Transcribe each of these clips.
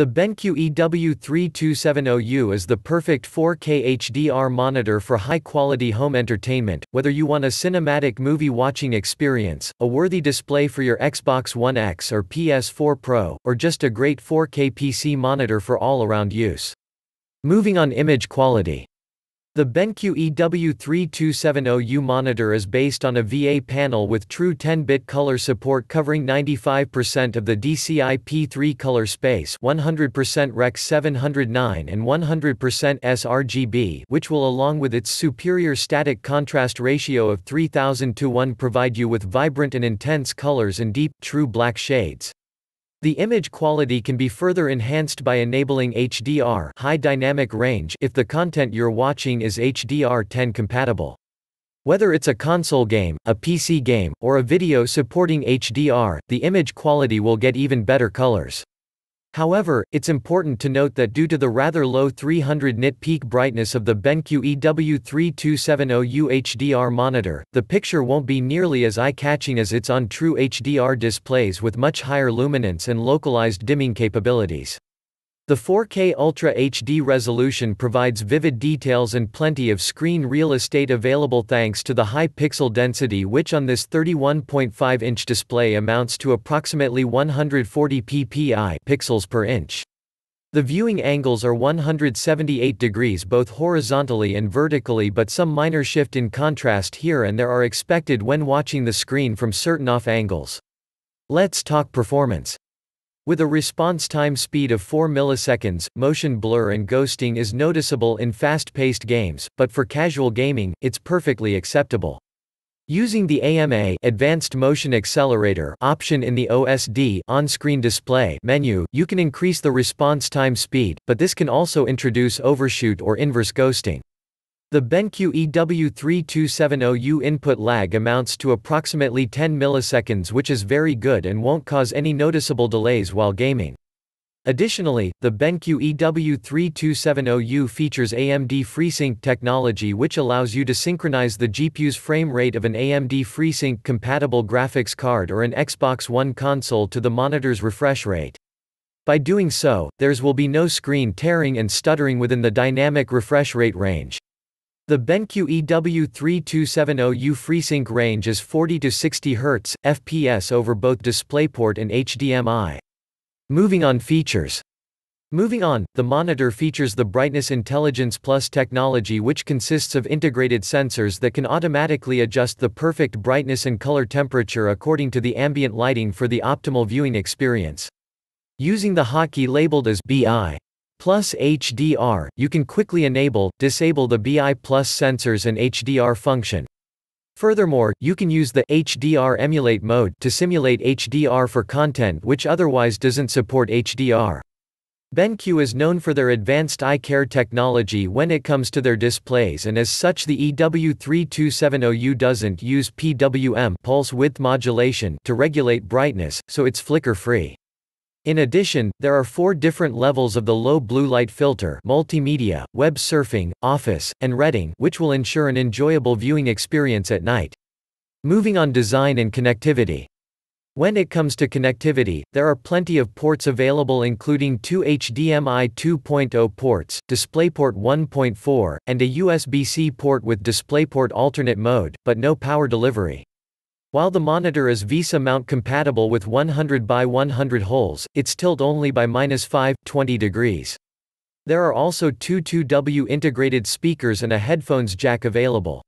The BenQ EW3270U is the perfect 4K HDR monitor for high-quality home entertainment, whether you want a cinematic movie watching experience, a worthy display for your Xbox One X or PS4 Pro, or just a great 4K PC monitor for all-around use. Moving on image quality. The BenQ EW3270U monitor is based on a VA panel with true 10-bit color support covering 95% of the DCI-P3 color space 100% REC 709 and 100% sRGB which will along with its superior static contrast ratio of 3000 to 1 provide you with vibrant and intense colors and deep, true black shades. The image quality can be further enhanced by enabling HDR high dynamic range if the content you're watching is HDR10 compatible. Whether it's a console game, a PC game, or a video supporting HDR, the image quality will get even better colors. However, it's important to note that due to the rather low 300 nit peak brightness of the BenQ ew 3270 UHDR monitor, the picture won't be nearly as eye-catching as its on true HDR displays with much higher luminance and localized dimming capabilities. The 4K Ultra HD resolution provides vivid details and plenty of screen real estate available thanks to the high pixel density which on this 31.5-inch display amounts to approximately 140 ppi pixels per inch. The viewing angles are 178 degrees both horizontally and vertically but some minor shift in contrast here and there are expected when watching the screen from certain off angles. Let's talk performance. With a response time speed of 4 milliseconds, motion blur and ghosting is noticeable in fast-paced games, but for casual gaming, it's perfectly acceptable. Using the AMA Advanced Motion Accelerator option in the OSD on-screen display menu, you can increase the response time speed, but this can also introduce overshoot or inverse ghosting. The BenQ EW3270U input lag amounts to approximately 10 milliseconds which is very good and won't cause any noticeable delays while gaming. Additionally, the BenQ EW3270U features AMD FreeSync technology which allows you to synchronize the GPU's frame rate of an AMD FreeSync compatible graphics card or an Xbox One console to the monitor's refresh rate. By doing so, theirs will be no screen tearing and stuttering within the dynamic refresh rate range. The BenQ EW3270U FreeSync range is 40 to 60 Hz, FPS over both DisplayPort and HDMI. Moving on features. Moving on, the monitor features the Brightness Intelligence Plus technology which consists of integrated sensors that can automatically adjust the perfect brightness and color temperature according to the ambient lighting for the optimal viewing experience. Using the hotkey labeled as BI, Plus HDR, you can quickly enable, disable the BI Plus sensors and HDR function. Furthermore, you can use the HDR emulate mode to simulate HDR for content which otherwise doesn't support HDR. BenQ is known for their advanced eye care technology when it comes to their displays and as such the EW3270U doesn't use PWM pulse width modulation to regulate brightness, so it's flicker free. In addition, there are four different levels of the low blue light filter multimedia, web surfing, office, and reading which will ensure an enjoyable viewing experience at night. Moving on design and connectivity. When it comes to connectivity, there are plenty of ports available including two HDMI 2.0 ports, DisplayPort 1.4, and a USB-C port with DisplayPort alternate mode, but no power delivery. While the monitor is Visa mount compatible with 100 by 100 holes, it's tilt only by minus 5, 20 degrees. There are also two 2W integrated speakers and a headphones jack available.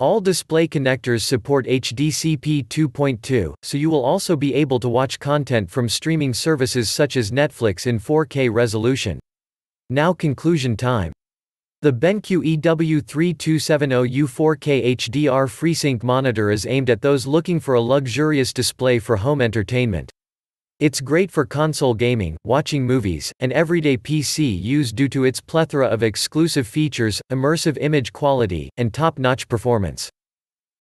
All display connectors support HDCP 2.2, so you will also be able to watch content from streaming services such as Netflix in 4K resolution. Now conclusion time. The BenQ EW3270U4K HDR FreeSync monitor is aimed at those looking for a luxurious display for home entertainment. It's great for console gaming, watching movies, and everyday PC use due to its plethora of exclusive features, immersive image quality, and top-notch performance.